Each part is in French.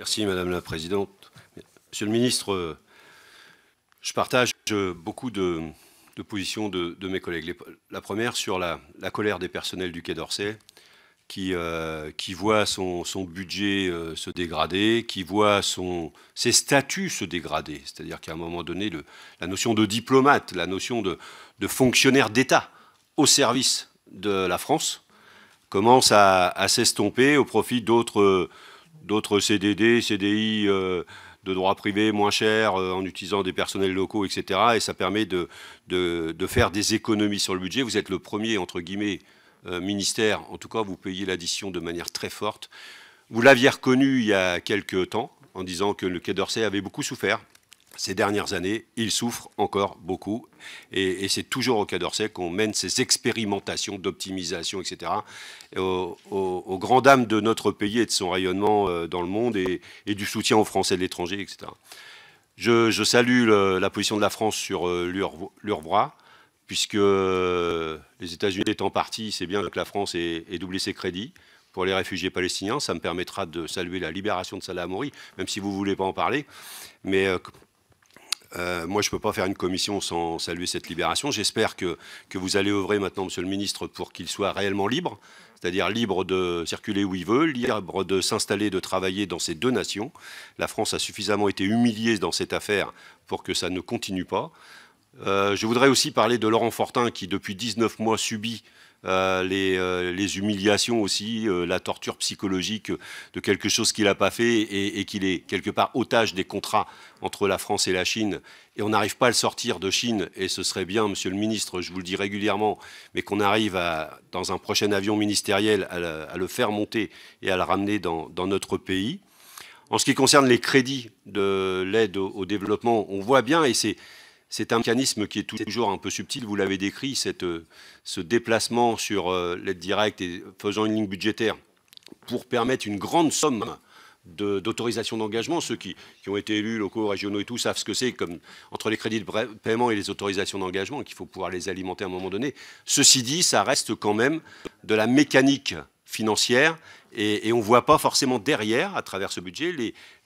Merci Madame la Présidente. Monsieur le Ministre, je partage beaucoup de, positions de, mes collègues. La première sur la, colère des personnels du Quai d'Orsay qui, euh, voit son, budget euh, se dégrader, qui voit son, ses statuts se dégrader. C'est-à-dire qu'à un moment donné, la notion de diplomate, la notion de, fonctionnaire d'État au service de la France commence à s'estomper au profit d'autres d'autres CDD, CDI euh, de droit privé moins cher euh, en utilisant des personnels locaux, etc. Et ça permet de, de, faire des économies sur le budget. Vous êtes le premier, entre guillemets, euh, ministère. En tout cas, vous payez l'addition de manière très forte. Vous l'aviez reconnu il y a quelques temps en disant que le Quai d'Orsay avait beaucoup souffert ces dernières années, il souffre encore beaucoup. Et, c'est toujours au Quai d'Orsay qu'on mène ces expérimentations d'optimisation, etc., aux, grand au dames de notre pays et de son rayonnement euh, dans le monde et, du soutien aux Français de l'étranger, etc. Je, salue la position de la France sur euh, l'Urbra, puisque euh, les États-Unis étant partis, c'est bien que la France ait, doublé ses crédits pour les réfugiés palestiniens. Ça me permettra de saluer la libération de Salah Amouri, même si vous ne voulez pas en parler. Mais euh, moi, je ne peux pas faire une commission sans saluer cette libération. J'espère que, vous allez œuvrer maintenant, Monsieur le Ministre, pour qu'il soit réellement libre, c'est-à-dire libre de circuler où il veut, libre de s'installer, de travailler dans ces deux nations. La France a suffisamment été humiliée dans cette affaire pour que ça ne continue pas. Euh, je voudrais aussi parler de Laurent Fortin qui, depuis 19 mois, subit euh, euh, les, humiliations aussi, euh, la torture psychologique de quelque chose qu'il n'a pas fait et, qu'il est quelque part otage des contrats entre la France et la Chine. Et on n'arrive pas à le sortir de Chine. Et ce serait bien, Monsieur le Ministre, je vous le dis régulièrement, mais qu'on arrive dans un prochain avion ministériel à, le faire monter et à le ramener dans, notre pays. En ce qui concerne les crédits de l'aide au développement, on voit bien, et c'est c'est un mécanisme qui est toujours un peu subtil, vous l'avez décrit, euh, ce déplacement sur euh, l'aide directe et faisant une ligne budgétaire pour permettre une grande somme d'autorisation d'engagement. Ceux qui, ont été élus locaux, régionaux et tout savent ce que c'est, comme entre les crédits de paiement et les autorisations d'engagement, qu'il faut pouvoir les alimenter à un moment donné. Ceci dit, ça reste quand même de la mécanique financière et, on ne voit pas forcément derrière, à travers ce budget,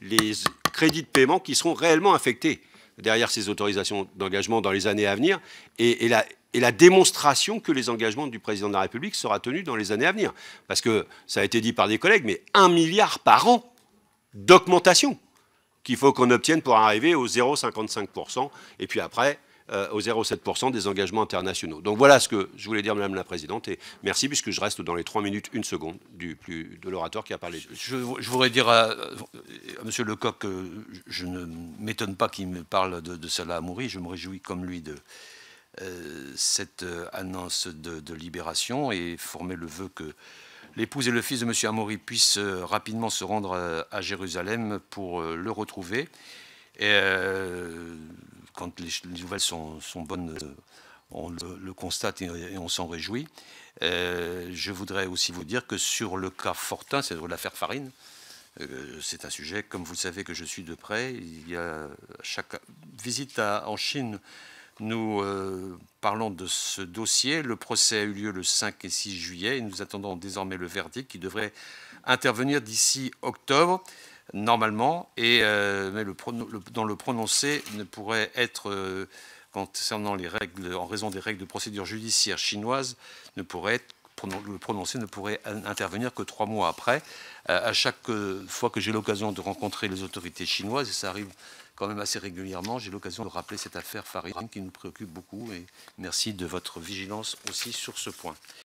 les crédits de paiement qui seront réellement affectés derrière ces autorisations d'engagement dans les années à venir et, la, démonstration que les engagements du président de la République sera tenus dans les années à venir. Parce que ça a été dit par des collègues, mais un milliard par an d'augmentation qu'il faut qu'on obtienne pour arriver au 0,55% et puis après euh, au 0,7% des engagements internationaux. Donc voilà ce que je voulais dire, Madame la Présidente, et merci puisque je reste dans les 3 minutes, 1 seconde du plus, de l'orateur qui a parlé. Je, voudrais dire Monsieur Lecoq, euh, je ne m'étonne pas qu'il me parle de, cela, Salah Amouri. Je me réjouis comme lui de euh, cette euh, annonce de, libération et former le vœu que l'épouse et le fils de Monsieur Amouri puissent rapidement se rendre à, Jérusalem pour le retrouver. Et quand les, nouvelles sont, bonnes, on le, constate et, on s'en réjouit. je voudrais aussi vous dire que sur le cas Fortin, c'est-à-dire l'affaire Farine, euh, c'est un sujet, comme vous le savez, que je suis de près. Il y a chaque visite en Chine, nous euh, parlons de ce dossier. Le procès a eu lieu le 5 et 6 juillet nous attendons désormais le verdict qui devrait intervenir d'ici octobre, normalement, et, euh, mais le, dont le prononcé ne pourrait être, concernant les règles, en raison des règles de procédure judiciaire chinoise, ne pourrait être le prononcer ne pourrait intervenir que trois mois après. Euh, à chaque euh, fois que j'ai l'occasion de rencontrer les autorités chinoises, et ça arrive quand même assez régulièrement, j'ai l'occasion de rappeler cette affaire Farine qui nous préoccupe beaucoup. Et merci de votre vigilance aussi sur ce point.